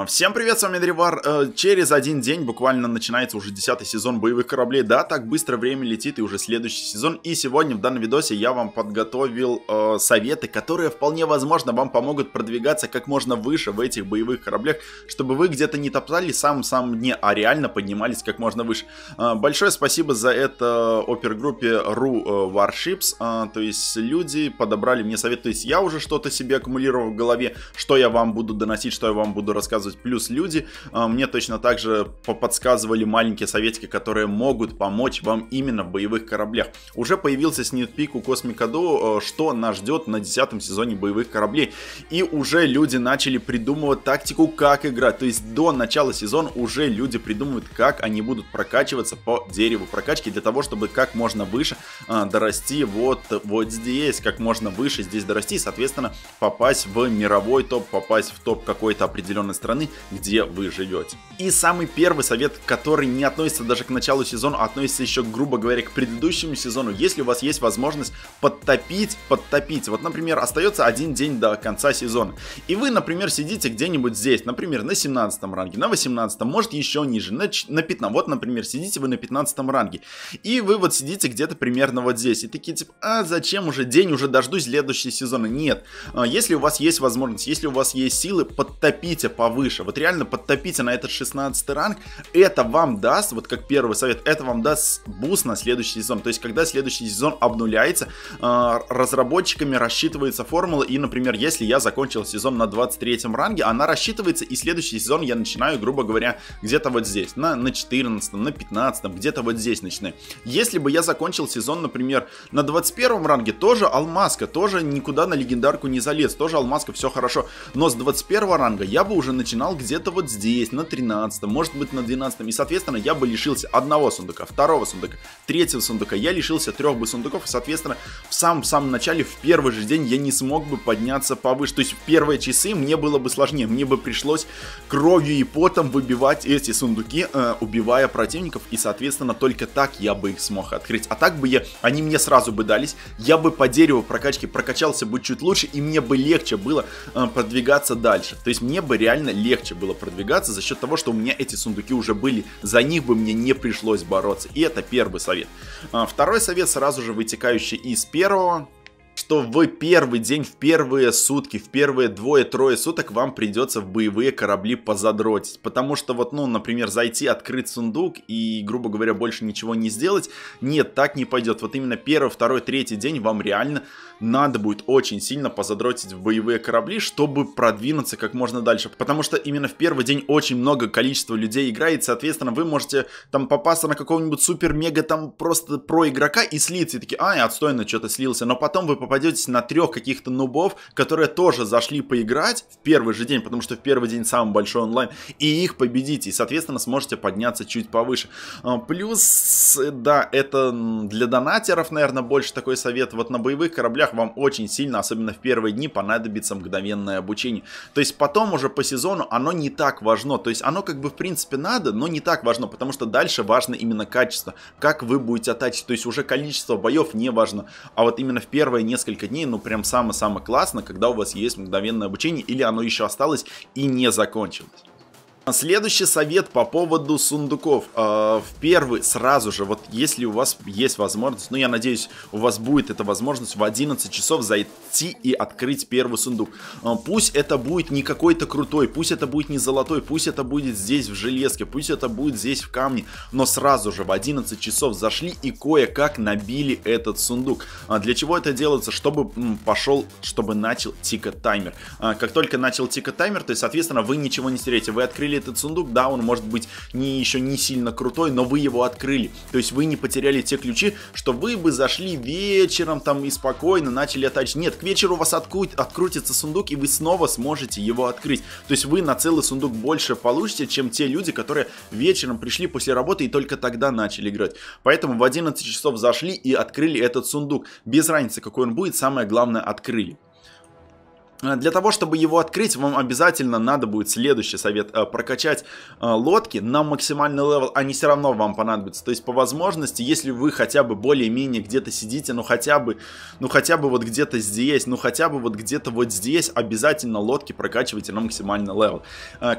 А, всем привет, с вами Древар. Э, через один день буквально начинается уже 10 сезон боевых кораблей. Да, так быстро время летит и уже следующий сезон. И сегодня в данном видосе я вам подготовил э, советы, которые вполне возможно вам помогут продвигаться как можно выше в этих боевых кораблях, чтобы вы где-то не топтали самом-самом дне, а реально поднимались как можно выше. Э, большое спасибо за это опергруппе Ru э, Warships. Э, то есть люди подобрали мне совет. То есть я уже что-то себе аккумулировал в голове, что я вам буду доносить, что я вам буду рассказывать 18 плюс люди. А, мне точно так же подсказывали маленькие советики, которые могут помочь вам именно в боевых кораблях. Уже появился снитпик у Космикадо, что нас ждет на 10 сезоне боевых кораблей. И уже люди начали придумывать тактику, как играть. То есть до начала сезона уже люди придумывают, как они будут прокачиваться по дереву прокачки для того, чтобы как можно выше а, дорасти вот, вот здесь, как можно выше здесь дорасти и, соответственно, попасть в мировой топ, попасть в топ какой-то определенной страны страны, где вы живете. И самый первый совет, который не относится даже к началу сезона, а относится еще, грубо говоря, к предыдущему сезону. Если у вас есть возможность подтопить, подтопить. Вот, например, остается один день до конца сезона. И вы, например, сидите где-нибудь здесь, например, на 17 ранге, на 18, может еще ниже, на, на 15. Вот, например, сидите вы на 15 ранге. И вы вот сидите где-то примерно вот здесь. И такие типа, а зачем уже день, уже дождусь следующего сезона. Нет. А если у вас есть возможность, если у вас есть силы, подтопите а повыше повыше. Вот реально подтопите на этот 16 ранг. Это вам даст, вот как первый совет, это вам даст буст на следующий сезон. То есть, когда следующий сезон обнуляется, а, разработчиками рассчитывается формула. И, например, если я закончил сезон на 23 ранге, она рассчитывается, и следующий сезон я начинаю, грубо говоря, где-то вот здесь, на, на 14, на 15, где-то вот здесь начинаю. Если бы я закончил сезон, например, на 21 ранге, тоже Алмазка, тоже никуда на легендарку не залез, тоже Алмазка, все хорошо. Но с 21 ранга я бы уже начинал начинал где-то вот здесь, на 13 может быть на 12 и, соответственно, я бы лишился одного сундука, второго сундука, третьего сундука, я лишился трех бы сундуков, и, соответственно, в самом-самом начале, в первый же день я не смог бы подняться повыше, то есть в первые часы мне было бы сложнее, мне бы пришлось кровью и потом выбивать эти сундуки, э, убивая противников, и, соответственно, только так я бы их смог открыть, а так бы я, они мне сразу бы дались, я бы по дереву прокачки прокачался бы чуть лучше, и мне бы легче было э, продвигаться дальше, то есть мне бы реально легче было продвигаться за счет того, что у меня эти сундуки уже были. За них бы мне не пришлось бороться. И это первый совет. А, второй совет, сразу же вытекающий из первого, что в первый день, в первые сутки, в первые двое-трое суток вам придется в боевые корабли позадротить. Потому что вот, ну, например, зайти, открыть сундук и, грубо говоря, больше ничего не сделать, нет, так не пойдет. Вот именно первый, второй, третий день вам реально надо будет очень сильно позадротить в боевые корабли, чтобы продвинуться как можно дальше. Потому что именно в первый день очень много количества людей играет, соответственно, вы можете там попасться на какого-нибудь супер-мега там просто про игрока и слиться. И такие, ай, отстойно что-то слился. Но потом вы попадетесь на трех каких-то нубов, которые тоже зашли поиграть в первый же день, потому что в первый день самый большой онлайн, и их победите. И, соответственно, сможете подняться чуть повыше. А, плюс, э, да, это для донатеров, наверное, больше такой совет. Вот на боевых кораблях вещах вам очень сильно, особенно в первые дни, понадобится мгновенное обучение. То есть потом уже по сезону оно не так важно. То есть оно как бы в принципе надо, но не так важно, потому что дальше важно именно качество, как вы будете атачить. То есть уже количество боев не важно. А вот именно в первые несколько дней, ну прям самое-самое классно, когда у вас есть мгновенное обучение или оно еще осталось и не закончилось. А следующий совет по поводу сундуков. А, в первый сразу же, вот если у вас есть возможность, ну я надеюсь, у вас будет эта возможность в 11 часов зайти идти и открыть первый сундук. А, пусть это будет не какой-то крутой, пусть это будет не золотой, пусть это будет здесь в железке, пусть это будет здесь в камне, но сразу же в 11 часов зашли и кое-как набили этот сундук. А, для чего это делается? Чтобы пошел, чтобы начал тикать таймер. А, как только начал тикать таймер, то есть, соответственно, вы ничего не теряете. Вы открыли этот сундук, да, он может быть не, еще не сильно крутой, но вы его открыли. То есть вы не потеряли те ключи, что вы бы зашли вечером там и спокойно начали оттачивать. Нет, к вечеру у вас открут, открутится сундук, и вы снова сможете его открыть. То есть вы на целый сундук больше получите, чем те люди, которые вечером пришли после работы и только тогда начали играть. Поэтому в 11 часов зашли и открыли этот сундук. Без разницы, какой он будет, самое главное открыли. Э, для того, чтобы его открыть, вам обязательно надо будет следующий совет. Э, прокачать э, лодки на максимальный левел, они все равно вам понадобятся. То есть, по возможности, если вы хотя бы более-менее где-то сидите, ну хотя бы, ну хотя бы вот где-то здесь, ну хотя бы вот где-то вот здесь, обязательно лодки прокачивайте на максимальный левел.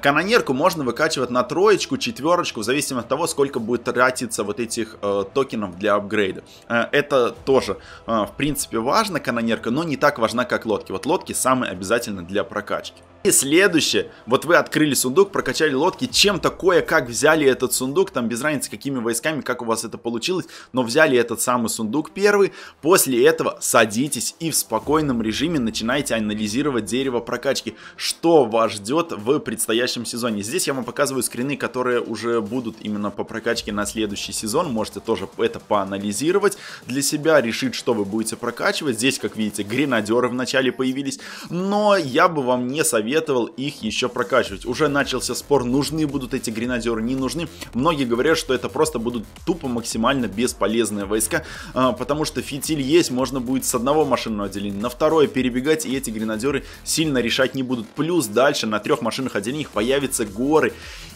Канонерку можно выкачивать на троечку, четверочку, в зависимости от того, сколько будет тратиться вот этих токенов для апгрейда. это тоже, в принципе, важно, канонерка, но не так важна, как лодки. Вот лодки самые обязательно для прокачки. И следующее, вот вы открыли сундук, прокачали лодки, чем такое, как взяли этот сундук, там без разницы какими войсками, как у вас это получилось, но взяли этот самый сундук первый, после этого садитесь и в спокойном режиме начинайте анализировать дерево прокачки, что вас ждет в предстоящем сезоне. Здесь я вам показываю скрины, которые уже будут именно по прокачке на следующий сезон, можете тоже это поанализировать для себя, решить, что вы будете прокачивать. Здесь, как видите, гренадеры вначале появились, но я бы вам не советовал советовал их еще прокачивать. Уже начался спор, нужны будут эти гренадеры, не нужны. Многие говорят, что это просто будут тупо максимально бесполезные войска, а, потому что фитиль есть, можно будет с одного машинного отделения на второе перебегать, и эти гренадеры сильно решать не будут. Плюс дальше на трех машинных отделениях появятся горы,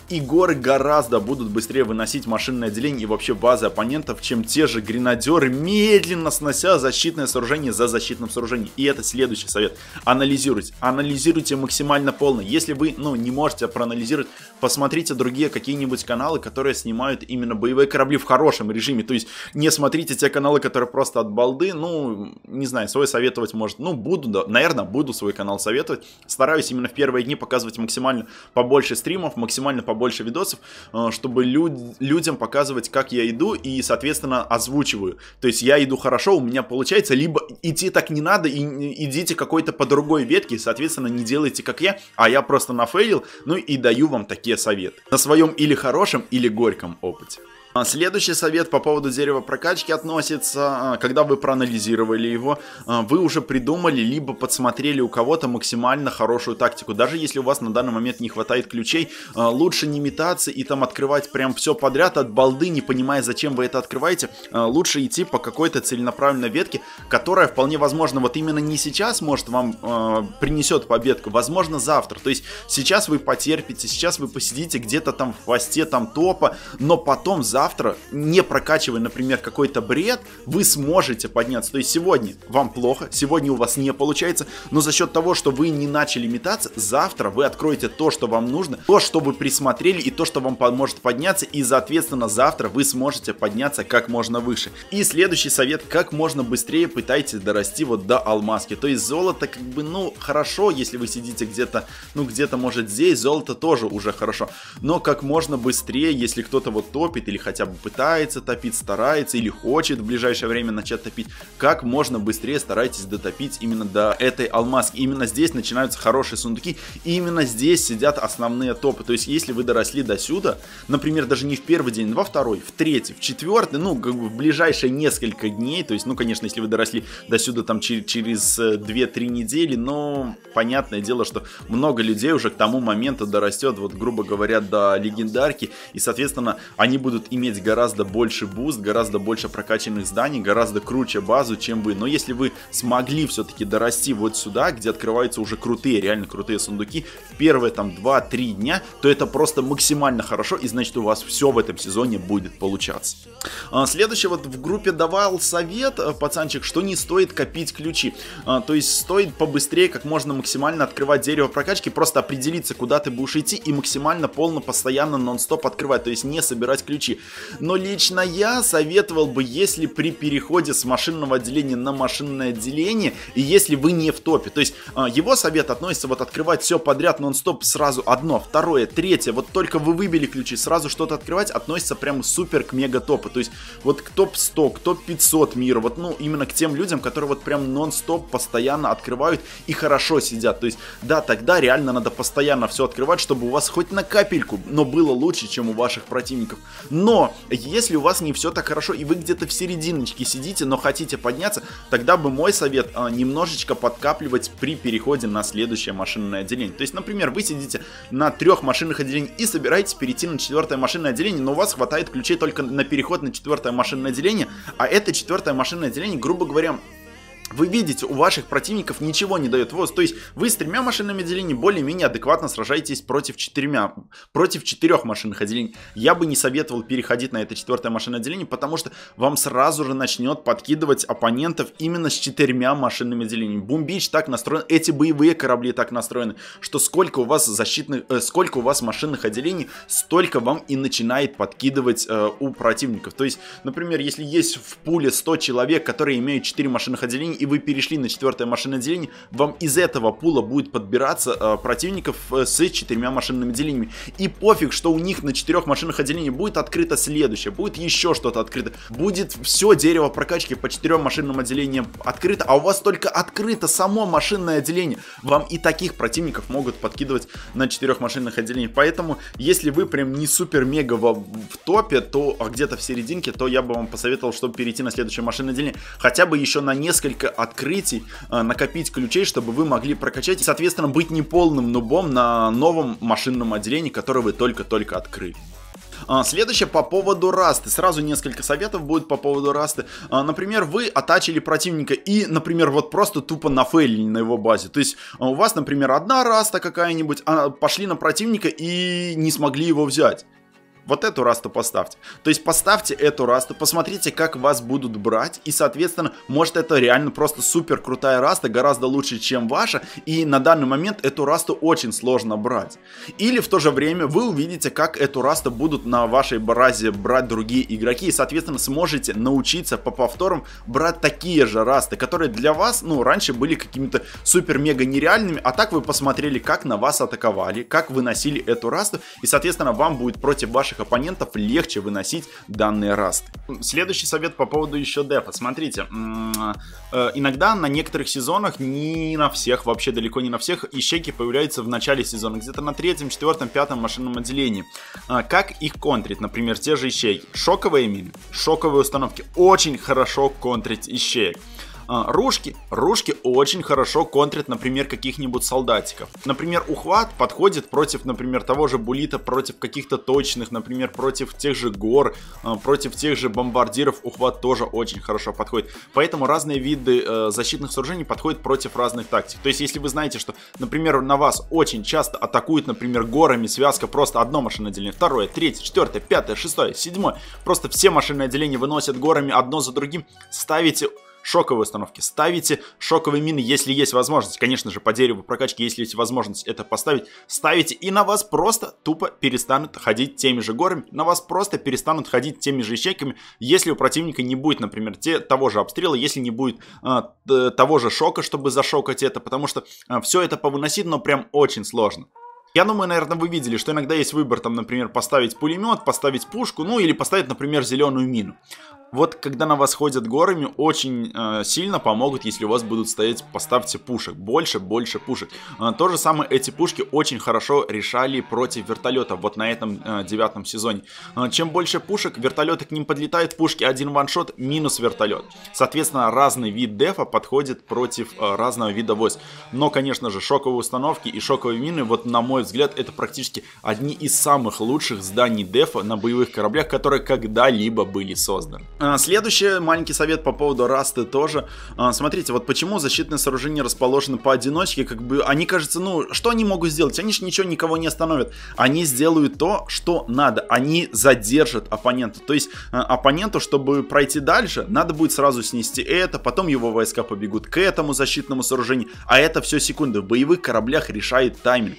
и горы гораздо будут быстрее выносить машинное отделение и вообще базы оппонентов, чем те же гренадеры, медленно снося защитное сооружение за защитным сооружением. И это следующий совет. Анализируйте. Анализируйте максимально полно. Если вы ну, не можете проанализировать, посмотрите другие какие-нибудь каналы, которые снимают именно боевые корабли в хорошем режиме. То есть не смотрите те каналы, которые просто от балды. Ну, не знаю, свой советовать может. Ну, буду, да, наверное, буду свой канал советовать. Стараюсь именно в первые дни показывать максимально побольше стримов, максимально побольше побольше видосов, э, чтобы люд, людям показывать, как я иду и, соответственно, озвучиваю. То есть я иду хорошо, у меня получается, либо идти так не надо, и идите какой-то по другой ветке, соответственно, не делайте как я, а я просто нафейлил, ну и даю вам такие советы. На своем или хорошем, или горьком опыте. А, следующий совет по поводу дерева прокачки относится, а, когда вы проанализировали его, а, вы уже придумали, либо подсмотрели у кого-то максимально хорошую тактику. Даже если у вас на данный момент не хватает ключей, лучше не метаться и там открывать прям все подряд от балды, не понимая, зачем вы это открываете. Лучше идти по какой-то целенаправленной ветке, которая вполне возможно вот именно не сейчас может вам принесет победку, возможно завтра. То есть сейчас вы потерпите, сейчас вы посидите где-то там в хвосте там топа, но потом завтра завтра, не прокачивая, например, какой-то бред, вы сможете подняться. То есть сегодня вам плохо, сегодня у вас не получается, но за счет того, что вы не начали метаться, завтра вы откроете то, что вам нужно, то, что вы присмотрели и то, что вам поможет подняться, и, соответственно, завтра вы сможете подняться как можно выше. И следующий совет, как можно быстрее пытайтесь дорасти вот до алмазки. То есть золото как бы, ну, хорошо, если вы сидите где-то, ну, где-то, может, здесь, золото тоже уже хорошо, но как можно быстрее, если кто-то вот топит или хотя хотя бы пытается топить, старается или хочет в ближайшее время начать топить, как можно быстрее старайтесь дотопить именно до этой алмазки. Именно здесь начинаются хорошие сундуки, и именно здесь сидят основные топы. То есть, если вы доросли до сюда, например, даже не в первый день, во второй, в третий, в четвертый, ну, как бы в ближайшие несколько дней, то есть, ну, конечно, если вы доросли до сюда там через 2-3 э, недели, но понятное дело, что много людей уже к тому моменту дорастет, вот, грубо говоря, до легендарки, и, соответственно, они будут именно иметь гораздо больше буст, гораздо больше прокачанных зданий, гораздо круче базу, чем вы. Но если вы смогли все-таки дорасти вот сюда, где открываются уже крутые, реально крутые сундуки, в первые там 2-3 дня, то это просто максимально хорошо, и значит у вас все в этом сезоне будет получаться. А, следующий вот в группе давал совет, э, пацанчик, что не стоит копить ключи. А, то есть стоит побыстрее, как можно максимально открывать дерево прокачки, просто определиться, куда ты будешь идти, и максимально полно, постоянно, нон-стоп открывать. То есть не собирать ключи. Но лично я советовал бы, если при переходе с машинного отделения на машинное отделение, и если вы не в топе. То есть а, его совет относится вот открывать все подряд нон-стоп сразу одно, второе, третье. Вот только вы выбили ключи, сразу что-то открывать относится прям супер к мега топу. То есть вот к топ 100, к топ 500 мира, вот ну именно к тем людям, которые вот прям нон-стоп постоянно открывают и хорошо сидят. То есть да, тогда реально надо постоянно все открывать, чтобы у вас хоть на капельку, но было лучше, чем у ваших противников. Но если у вас не все так хорошо и вы где-то в серединочке сидите, но хотите подняться, тогда бы мой совет а, немножечко подкапливать при переходе на следующее машинное отделение. То есть, например, вы сидите на трех машинных отделениях и собираетесь перейти на четвертое машинное отделение, но у вас хватает ключей только на переход на четвертое машинное отделение, а это четвертое машинное отделение, грубо говоря, вы видите, у ваших противников ничего не дает ВОЗ. То есть вы с тремя машинами отделений более-менее адекватно сражаетесь против четырьмя, против четырех машинных отделений. Я бы не советовал переходить на это четвертое машинное отделение, потому что вам сразу же начнет подкидывать оппонентов именно с четырьмя машинными отделениями. Бумбич так настроен, эти боевые корабли так настроены, что сколько у вас защитных, э, сколько у вас машинных отделений, столько вам и начинает подкидывать э, у противников. То есть, например, если есть в пуле 100 человек, которые имеют 4 машинных отделения и вы перешли на четвертое машинное деление, вам из этого пула будет подбираться э, противников э, с четырьмя машинными делениями. И пофиг, что у них на четырех машинных отделениях будет открыто следующее, будет еще что-то открыто, будет все дерево прокачки по четырем машинным отделениям открыто, а у вас только открыто само машинное отделение. Вам и таких противников могут подкидывать на четырех машинных отделениях. Поэтому, если вы прям не супер-мега в, в топе, то а где-то в серединке, то я бы вам посоветовал, чтобы перейти на следующее машинное отделение, хотя бы еще на несколько открытий, э, накопить ключей, чтобы вы могли прокачать и, соответственно, быть неполным нубом на новом машинном отделении, которое вы только-только открыли. А, следующее по поводу расты. Сразу несколько советов будет по поводу расты. А, например, вы атачили противника и, например, вот просто тупо нафейлили на его базе. То есть а, у вас, например, одна раста какая-нибудь, пошли на противника и не смогли его взять. Вот эту расту поставьте. То есть поставьте эту расту, посмотрите, как вас будут брать. И, соответственно, может это реально просто супер крутая раста, гораздо лучше, чем ваша. И на данный момент эту расту очень сложно брать. Или в то же время вы увидите, как эту расту будут на вашей базе брать другие игроки. И, соответственно, сможете научиться по повторам брать такие же расты, которые для вас, ну, раньше были какими-то супер-мега нереальными. А так вы посмотрели, как на вас атаковали, как выносили эту расту. И, соответственно, вам будет против вашей ваших оппонентов легче выносить данные расты. Следующий совет по поводу еще дефа. Смотрите, э, иногда на некоторых сезонах, не на всех, вообще далеко не на всех, ищейки появляются в начале сезона, где-то на третьем, четвертом, пятом машинном отделении. А, как их контрит, например, те же ищейки? Шоковые мины, шоковые установки. Очень хорошо контрить ищеек. А, Рушки. Рушки очень хорошо контрят, например, каких-нибудь солдатиков. Например, ухват подходит против, например, того же булита, против каких-то точных, например, против тех же гор, а, против тех же бомбардиров ухват тоже очень хорошо подходит. Поэтому разные виды э, защитных сооружений подходят против разных тактик. То есть, если вы знаете, что, например, на вас очень часто атакуют, например, горами связка просто одно машинное отделение, второе, третье, четвертое, пятое, шестое, седьмое, просто все машинные отделения выносят горами одно за другим, ставите шоковые установки ставите, шоковые мины, если есть возможность, конечно же, по дереву прокачки, если есть возможность это поставить, ставите, и на вас просто тупо перестанут ходить теми же горами, на вас просто перестанут ходить теми же ячейками, если у противника не будет, например, те, того же обстрела, если не будет а, того же шока, чтобы зашокать это, потому что а, все это повыносит но прям очень сложно. Я думаю, наверное, вы видели, что иногда есть выбор, там, например, поставить пулемет, поставить пушку, ну или поставить, например, зеленую мину вот когда на вас ходят горами, очень э, сильно помогут, если у вас будут стоять, поставьте пушек, больше, больше пушек. Э, то же самое эти пушки очень хорошо решали против вертолета вот на этом э, девятом сезоне. Э, чем больше пушек, вертолеты к ним подлетают, пушки один ваншот, минус вертолет. Соответственно, разный вид дефа подходит против э, разного вида войск. Но, конечно же, шоковые установки и шоковые мины, вот на мой взгляд, это практически одни из самых лучших зданий дефа на боевых кораблях, которые когда-либо были созданы. А, следующий маленький совет по поводу расты тоже. А, смотрите, вот почему защитные сооружения расположены поодиночке, как бы они кажется, ну, что они могут сделать? Они же ничего никого не остановят. Они сделают то, что надо. Они задержат оппонента. То есть а, оппоненту, чтобы пройти дальше, надо будет сразу снести это, потом его войска побегут к этому защитному сооружению, а это все секунды. В боевых кораблях решает тайминг.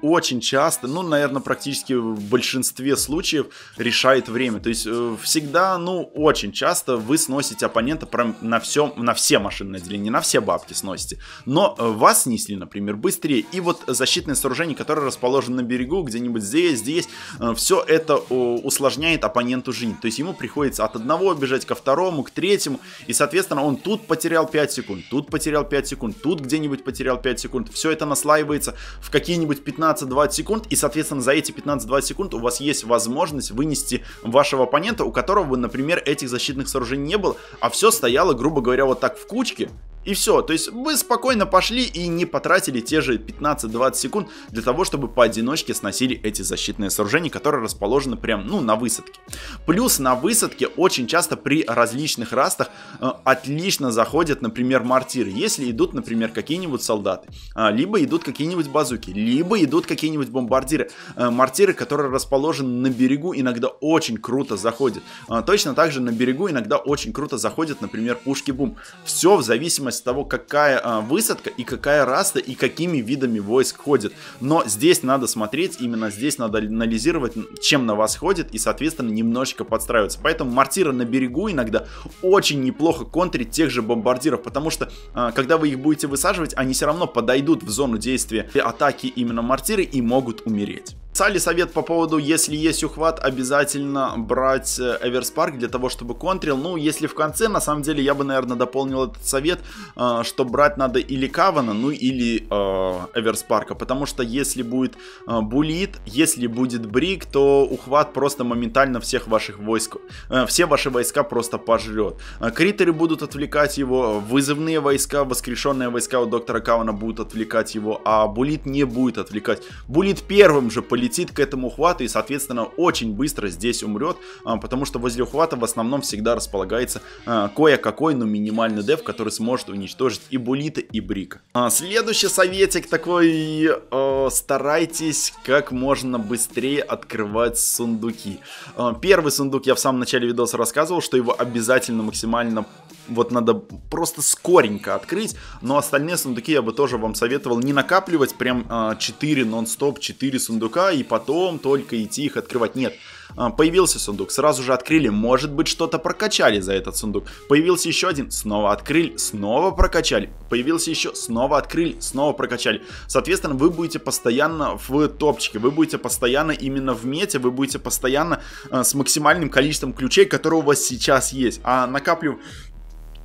Очень часто, ну, наверное, практически в большинстве случаев решает время. То есть э, всегда, ну, очень очень часто вы сносите оппонента прям на, все, на все машинное деление, не на все бабки сносите. Но э, вас снесли, например, быстрее. И вот защитное сооружение, которое расположено на берегу, где-нибудь здесь, здесь, э, все это усложняет оппоненту жизнь. То есть ему приходится от одного бежать ко второму, к третьему. И, соответственно, он тут потерял 5 секунд, тут потерял 5 секунд, тут где-нибудь потерял 5 секунд. Все это наслаивается в какие-нибудь 15-20 секунд. И, соответственно, за эти 15-20 секунд у вас есть возможность вынести вашего оппонента, у которого вы, например, эти этих защитных сооружений не было, а все стояло, грубо говоря, вот так в кучке, и все, то есть вы спокойно пошли и не потратили те же 15-20 секунд для того, чтобы поодиночке сносили эти защитные сооружения, которые расположены прям, ну, на высадке. Плюс на высадке очень часто при различных растах э, отлично заходят, например, мортиры, если идут, например, какие-нибудь солдаты, э, либо идут какие-нибудь базуки, либо идут какие-нибудь бомбардиры. Э, мортиры, которые расположены на берегу, иногда очень круто заходят. Э, точно так же на берегу иногда очень круто заходят, например, пушки-бум. Все в зависимости зависимости того, какая а, высадка и какая раста и какими видами войск ходит. Но здесь надо смотреть, именно здесь надо анализировать, чем на вас ходит и, соответственно, немножечко подстраиваться. Поэтому мортира на берегу иногда очень неплохо контрить тех же бомбардиров, потому что а, когда вы их будете высаживать, они все равно подойдут в зону действия атаки именно мортиры и могут умереть. Сали совет по поводу, если есть ухват, обязательно брать э, Эверспарк для того, чтобы контрил. Ну, если в конце, на самом деле, я бы, наверное, дополнил этот совет а, что брать надо или Кавана, ну или а, Эверспарка, потому что если будет э, Булит, если будет Брик, то ухват просто моментально всех ваших войск, э, все ваши войска просто пожрет. Критеры будут отвлекать его, вызывные войска, воскрешенные войска у доктора Кавана будут отвлекать его, а Булит не будет отвлекать. Булит первым же полетит к этому ухвату и, соответственно, очень быстро здесь умрет, потому что возле ухвата в основном всегда располагается кое-какой, но минимальный деф, который сможет может уничтожить и Булита, и Брика. А, следующий советик такой, э, старайтесь как можно быстрее открывать сундуки. Э, первый сундук я в самом начале видоса рассказывал, что его обязательно максимально вот надо просто скоренько открыть, но остальные сундуки я бы тоже вам советовал не накапливать прям э, а, 4 нон-стоп, 4 сундука и потом только идти их открывать. Нет, а, появился сундук, сразу же открыли, может быть что-то прокачали за этот сундук. Появился еще один, снова открыли, снова прокачали. Появился еще, снова открыли, снова прокачали. Соответственно, вы будете постоянно в топчике, вы будете постоянно именно в мете, вы будете постоянно э, с максимальным количеством ключей, которые у вас сейчас есть. А накаплив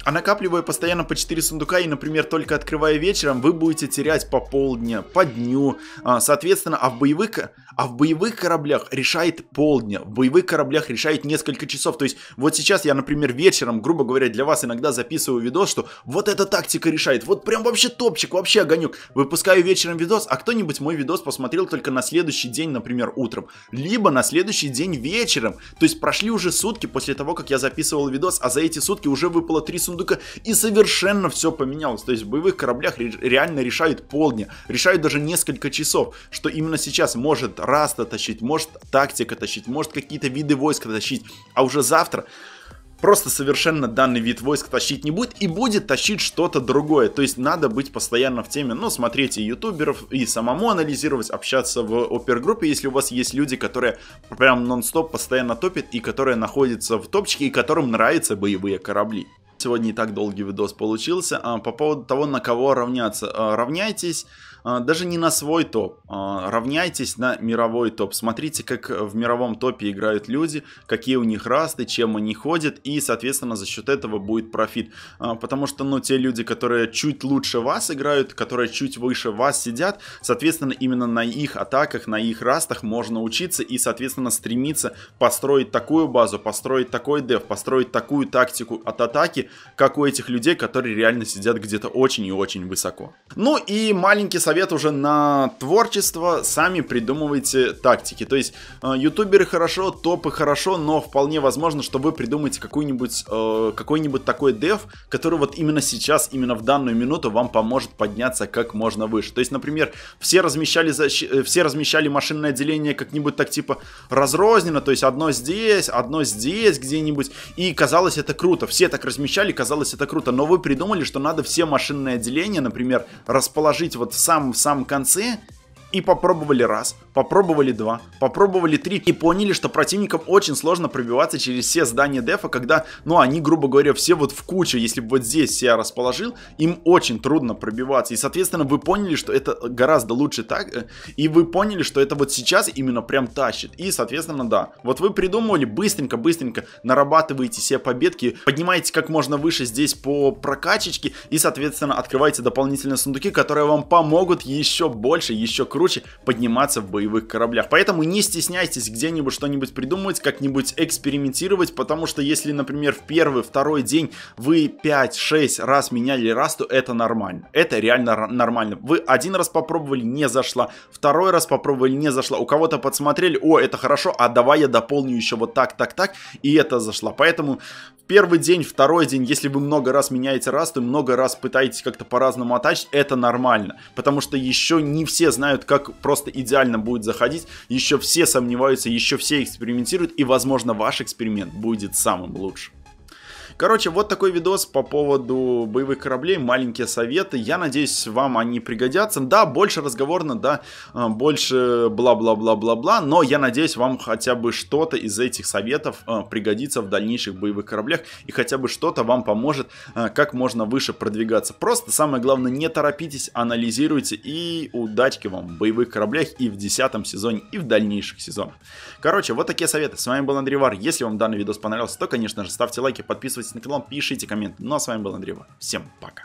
а накапливая постоянно по 4 сундука и, например, только открывая вечером, вы будете терять по полдня, по дню. А, соответственно, а в боевых, а в боевых кораблях решает полдня, в боевых кораблях решает несколько часов. То есть вот сейчас я, например, вечером, грубо говоря, для вас иногда записываю видос, что вот эта тактика решает, вот прям вообще топчик, вообще огонек. Выпускаю вечером видос, а кто-нибудь мой видос посмотрел только на следующий день, например, утром. Либо на следующий день вечером. То есть прошли уже сутки после того, как я записывал видос, а за эти сутки уже выпало три сундука и совершенно все поменялось. То есть в боевых кораблях реально решают полдня, решают даже несколько часов, что именно сейчас может раста тащить, может тактика тащить, может какие-то виды войск тащить, а уже завтра просто совершенно данный вид войск тащить не будет и будет тащить что-то другое. То есть надо быть постоянно в теме, ну, смотреть и ютуберов, и самому анализировать, общаться в опергруппе, если у вас есть люди, которые прям нон-стоп постоянно топят и которые находятся в топчике и которым нравятся боевые корабли. Сегодня не так долгий видос получился. А, по поводу того, на кого равняться. А, равняйтесь а, даже не на свой топ. А, равняйтесь на мировой топ. Смотрите, как в мировом топе играют люди, какие у них расты, чем они ходят, и, соответственно, за счет этого будет профит. А, потому что, ну, те люди, которые чуть лучше вас играют, которые чуть выше вас сидят, соответственно, именно на их атаках, на их растах можно учиться и, соответственно, стремиться построить такую базу, построить такой деф, построить такую тактику от атаки, как у этих людей, которые реально сидят где-то очень и очень высоко. Ну и маленький совет совет уже на творчество, сами придумывайте тактики. То есть, э, ютуберы хорошо, топы хорошо, но вполне возможно, что вы придумаете какой-нибудь э, какой-нибудь такой дев, который вот именно сейчас, именно в данную минуту вам поможет подняться как можно выше. То есть, например, все размещали, защ... Э, все размещали машинное отделение как-нибудь так типа разрозненно, то есть одно здесь, одно здесь где-нибудь, и казалось это круто. Все так размещали, казалось это круто, но вы придумали, что надо все машинные отделения, например, расположить вот в самом там в самом конце и попробовали раз, попробовали два, попробовали три и поняли, что противникам очень сложно пробиваться через все здания дефа, когда, ну, они, грубо говоря, все вот в куче, если бы вот здесь себя расположил, им очень трудно пробиваться. И, соответственно, вы поняли, что это гораздо лучше так, э, и вы поняли, что это вот сейчас именно прям тащит. И, соответственно, да, вот вы придумывали, быстренько-быстренько нарабатываете все победки, поднимаете как можно выше здесь по прокачечке и, соответственно, открываете дополнительные сундуки, которые вам помогут еще больше, еще круче круче подниматься в боевых кораблях. Поэтому не стесняйтесь где-нибудь что-нибудь придумывать, как-нибудь экспериментировать, потому что если, например, в первый, второй день вы 5-6 раз меняли расту, это нормально. Это реально нормально. Вы один раз попробовали, не зашла. Второй раз попробовали, не зашла. У кого-то подсмотрели, о, это хорошо, а давай я дополню еще вот так, так, так. И это зашло. Поэтому первый день, второй день, если вы много раз меняете расту, много раз пытаетесь как-то по-разному оттачить, это нормально. Потому что еще не все знают, как просто идеально будет заходить. Еще все сомневаются, еще все экспериментируют, и, возможно, ваш эксперимент будет самым лучшим. Короче, вот такой видос по поводу боевых кораблей, маленькие советы. Я надеюсь, вам они пригодятся. Да, больше разговорно, да, э, больше бла-бла-бла-бла-бла, но я надеюсь, вам хотя бы что-то из этих советов э, пригодится в дальнейших боевых кораблях и хотя бы что-то вам поможет э, как можно выше продвигаться. Просто самое главное, не торопитесь, анализируйте и удачки вам в боевых кораблях и в десятом сезоне, и в дальнейших сезонах. Короче, вот такие советы. С вами был Андрей Вар. Если вам данный видос понравился, то, конечно же, ставьте лайки, подписывайтесь подписывайтесь на канал, пишите комменты. Ну а с вами был Андрей Всем пока.